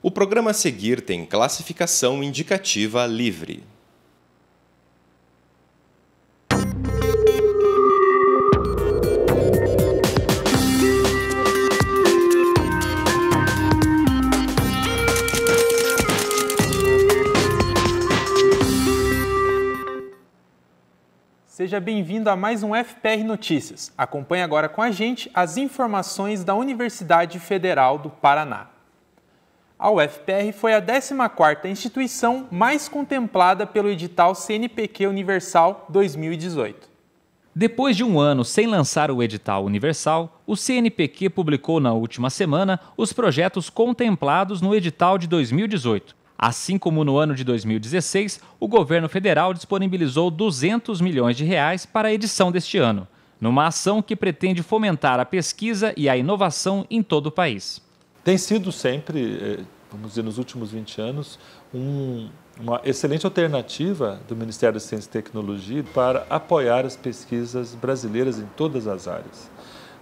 O programa a seguir tem classificação indicativa livre. Seja bem-vindo a mais um FPR Notícias. Acompanhe agora com a gente as informações da Universidade Federal do Paraná. A UFPR foi a 14ª instituição mais contemplada pelo edital CNPq Universal 2018. Depois de um ano sem lançar o edital universal, o CNPq publicou na última semana os projetos contemplados no edital de 2018. Assim como no ano de 2016, o governo federal disponibilizou 200 milhões de reais para a edição deste ano, numa ação que pretende fomentar a pesquisa e a inovação em todo o país. Tem sido sempre, eh, vamos dizer, nos últimos 20 anos, um, uma excelente alternativa do Ministério da Ciência e Tecnologia para apoiar as pesquisas brasileiras em todas as áreas.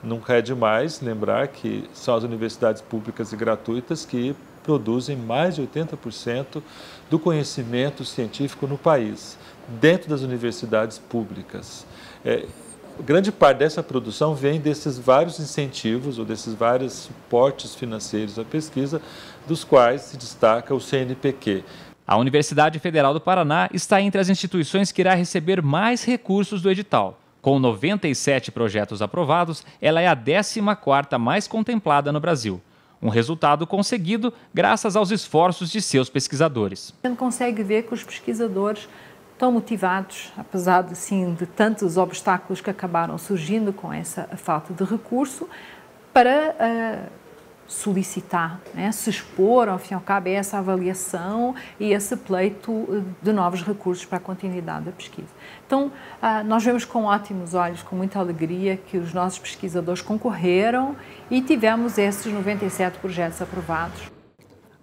Nunca é demais lembrar que são as universidades públicas e gratuitas que produzem mais de 80% do conhecimento científico no país, dentro das universidades públicas. É, grande parte dessa produção vem desses vários incentivos ou desses vários suportes financeiros à pesquisa, dos quais se destaca o CNPq. A Universidade Federal do Paraná está entre as instituições que irá receber mais recursos do edital. Com 97 projetos aprovados, ela é a 14ª mais contemplada no Brasil. Um resultado conseguido graças aos esforços de seus pesquisadores. A gente consegue ver que os pesquisadores tão motivados, apesar de, assim, de tantos obstáculos que acabaram surgindo com essa falta de recurso, para uh, solicitar, né? se expor, ao fim e ao cabo, a essa avaliação e esse pleito eh, de novos recursos para a continuidade da pesquisa. Então, ah, nós vemos com ótimos olhos, com muita alegria, que os nossos pesquisadores concorreram e tivemos esses 97 projetos aprovados.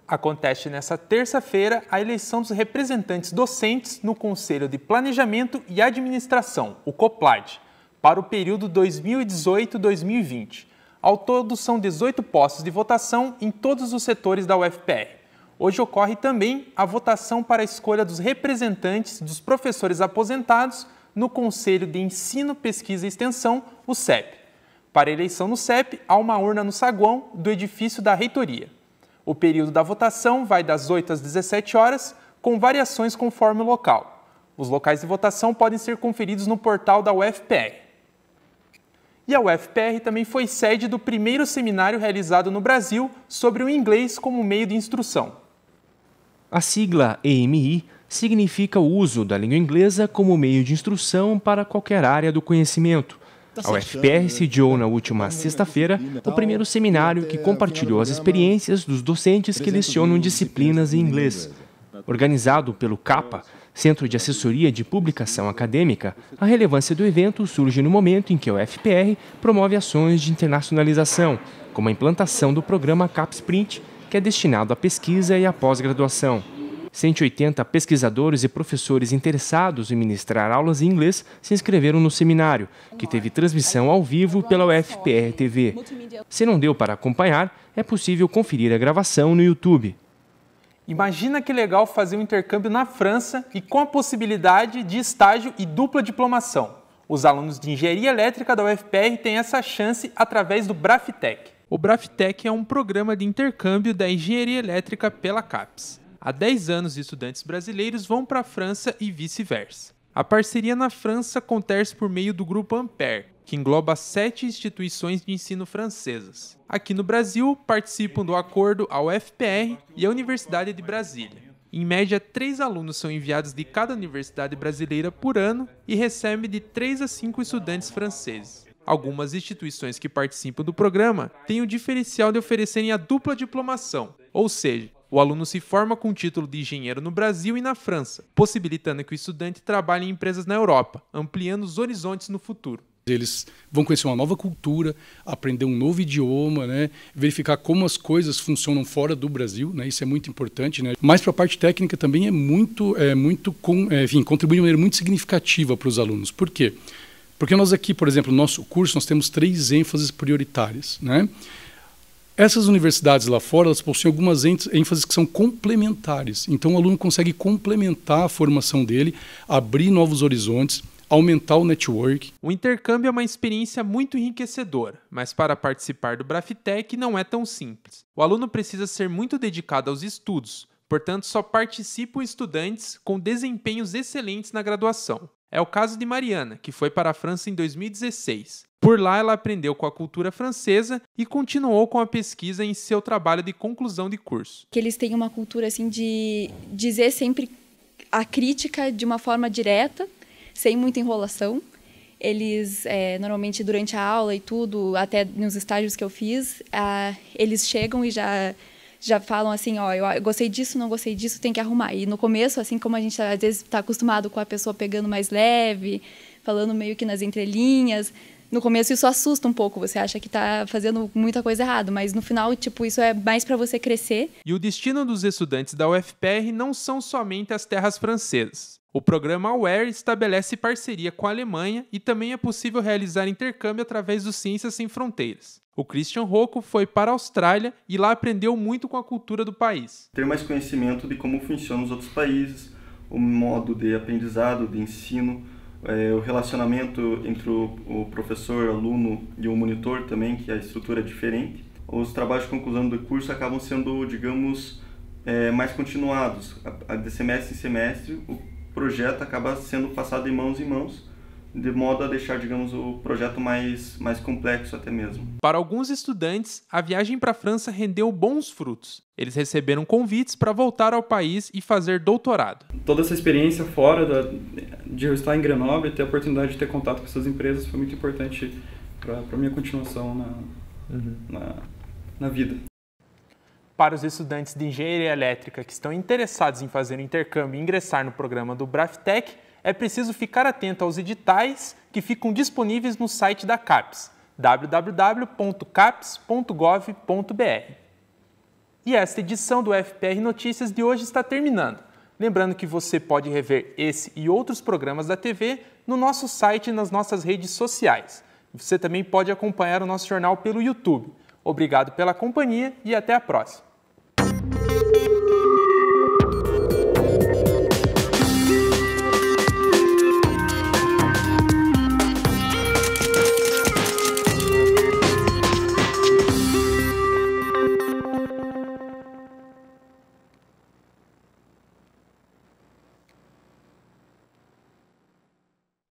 Acontece nesta terça-feira a eleição dos representantes docentes no Conselho de Planejamento e Administração, o COPLAD, para o período 2018-2020. Ao todo, são 18 postos de votação em todos os setores da UFPR. Hoje ocorre também a votação para a escolha dos representantes dos professores aposentados no Conselho de Ensino, Pesquisa e Extensão, o CEP. Para eleição no CEP, há uma urna no saguão do edifício da reitoria. O período da votação vai das 8 às 17 horas, com variações conforme o local. Os locais de votação podem ser conferidos no portal da UFPR. E a UFPR também foi sede do primeiro seminário realizado no Brasil sobre o inglês como meio de instrução. A sigla EMI significa o uso da língua inglesa como meio de instrução para qualquer área do conhecimento, a UFPR sediou na última sexta-feira o primeiro seminário que compartilhou as experiências dos docentes que lecionam disciplinas em inglês. Organizado pelo CAPA, Centro de Assessoria de Publicação Acadêmica, a relevância do evento surge no momento em que a UFPR promove ações de internacionalização, como a implantação do programa CAPSprint, que é destinado à pesquisa e à pós-graduação. 180 pesquisadores e professores interessados em ministrar aulas em inglês se inscreveram no seminário, que teve transmissão ao vivo pela UFPR TV. Se não deu para acompanhar, é possível conferir a gravação no YouTube. Imagina que legal fazer um intercâmbio na França e com a possibilidade de estágio e dupla diplomação. Os alunos de engenharia elétrica da UFPR têm essa chance através do Braftec. O Braftec é um programa de intercâmbio da engenharia elétrica pela CAPES. Há 10 anos, estudantes brasileiros vão para a França e vice-versa. A parceria na França acontece por meio do Grupo Ampère, que engloba sete instituições de ensino francesas. Aqui no Brasil, participam do acordo a UFPR e a Universidade de Brasília. Em média, três alunos são enviados de cada universidade brasileira por ano e recebem de 3 a 5 estudantes franceses. Algumas instituições que participam do programa têm o diferencial de oferecerem a dupla diplomação, ou seja, o aluno se forma com o título de engenheiro no Brasil e na França, possibilitando que o estudante trabalhe em empresas na Europa, ampliando os horizontes no futuro. Eles vão conhecer uma nova cultura, aprender um novo idioma, né? verificar como as coisas funcionam fora do Brasil, né? isso é muito importante. Né? Mas para a parte técnica também é muito, é muito com, é, enfim, contribui de maneira muito significativa para os alunos. Por quê? Porque nós aqui, por exemplo, no nosso curso, nós temos três ênfases prioritárias. Né? Essas universidades lá fora, elas possuem algumas ênfases que são complementares. Então, o aluno consegue complementar a formação dele, abrir novos horizontes, aumentar o network. O intercâmbio é uma experiência muito enriquecedora, mas para participar do Braftec não é tão simples. O aluno precisa ser muito dedicado aos estudos, portanto, só participam estudantes com desempenhos excelentes na graduação. É o caso de Mariana, que foi para a França em 2016. Por lá, ela aprendeu com a cultura francesa e continuou com a pesquisa em seu trabalho de conclusão de curso. Que eles têm uma cultura assim de dizer sempre a crítica de uma forma direta, sem muita enrolação. Eles é, normalmente durante a aula e tudo, até nos estágios que eu fiz, a, ah, eles chegam e já já falam assim, ó, eu, ah, eu gostei disso, não gostei disso, tem que arrumar. E no começo, assim como a gente às vezes está acostumado com a pessoa pegando mais leve, falando meio que nas entrelinhas, no começo isso assusta um pouco, você acha que está fazendo muita coisa errada, mas no final, tipo, isso é mais para você crescer. E o destino dos estudantes da UFPR não são somente as terras francesas. O programa AWARE estabelece parceria com a Alemanha e também é possível realizar intercâmbio através do Ciências Sem Fronteiras. O Christian Rocco foi para a Austrália e lá aprendeu muito com a cultura do país. Ter mais conhecimento de como funcionam os outros países, o modo de aprendizado, de ensino, é, o relacionamento entre o, o professor, aluno e o monitor também, que a estrutura é diferente. Os trabalhos de conclusão do curso acabam sendo, digamos, é, mais continuados. A, de semestre em semestre, o projeto acaba sendo passado de mãos em mãos, de modo a deixar, digamos, o projeto mais, mais complexo até mesmo. Para alguns estudantes, a viagem para a França rendeu bons frutos. Eles receberam convites para voltar ao país e fazer doutorado. Toda essa experiência fora da, de eu estar em Grenoble, ter a oportunidade de ter contato com essas empresas foi muito importante para a minha continuação na, uhum. na, na vida para os estudantes de engenharia elétrica que estão interessados em fazer o intercâmbio e ingressar no programa do Braftec, é preciso ficar atento aos editais que ficam disponíveis no site da CAPES, www.caps.gov.br. E esta edição do FPR Notícias de hoje está terminando. Lembrando que você pode rever esse e outros programas da TV no nosso site e nas nossas redes sociais. Você também pode acompanhar o nosso jornal pelo YouTube. Obrigado pela companhia e até a próxima!